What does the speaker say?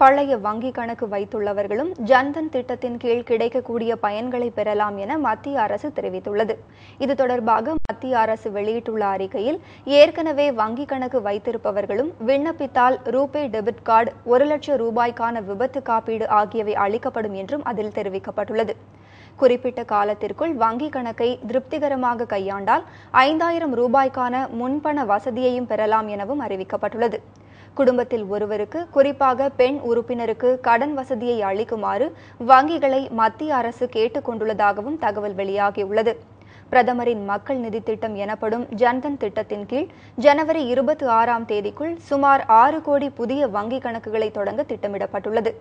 பழைய வங்கி கணக்கு வைத்துள்ளவர்களும் ஜன்தன் திட்டத்தின் கீழ் கிடைக்கக்கூடிய பயன்களை பெறலாம் என மத்திய அரசு தெரிவித்துள்ளது இது தொடர்பாக மத்திய அரசு வெளியிட்டுள்ள அறிக்கையில் ஏற்கனவே வங்கி கணக்கு வைத்திருப்பவர்களும் விண்ணப்பித்தால் ரூபே டெபிட் கார்டு ஒரு லட்சம் ரூபாய்க்கான விபத்து காப்பீடு ஆகியவை அளிக்கப்படும் என்றும் அதில் தெரிவிக்கப்பட்டுள்ளது குறிப்பிட்ட காலத்திற்குள் வங்கி கணக்கை திருப்திகரமாக கையாண்டால் ஐந்தாயிரம் ரூபாய்க்கான முன்பண வசதியையும் பெறலாம் எனவும் அறிவிக்கப்பட்டுள்ளது குடும்பத்தில் ஒருவருக்கு குறிப்பாக பெண் உறுப்பினருக்கு கடன் வசதியை அளிக்குமாறு வங்கிகளை மத்திய அரசு கேட்டுக் கொண்டுள்ளதாகவும் தகவல் வெளியாகியுள்ளது பிரதமரின் மக்கள் நிதி திட்டம் எனப்படும் ஜன்தன் திட்டத்தின் கீழ் ஜனவரி இருபத்தி ஆறாம் தேதிக்குள் சுமார் ஆறு கோடி புதிய வங்கிக் கணக்குகளை தொடங்க திட்டமிடப்பட்டுள்ளது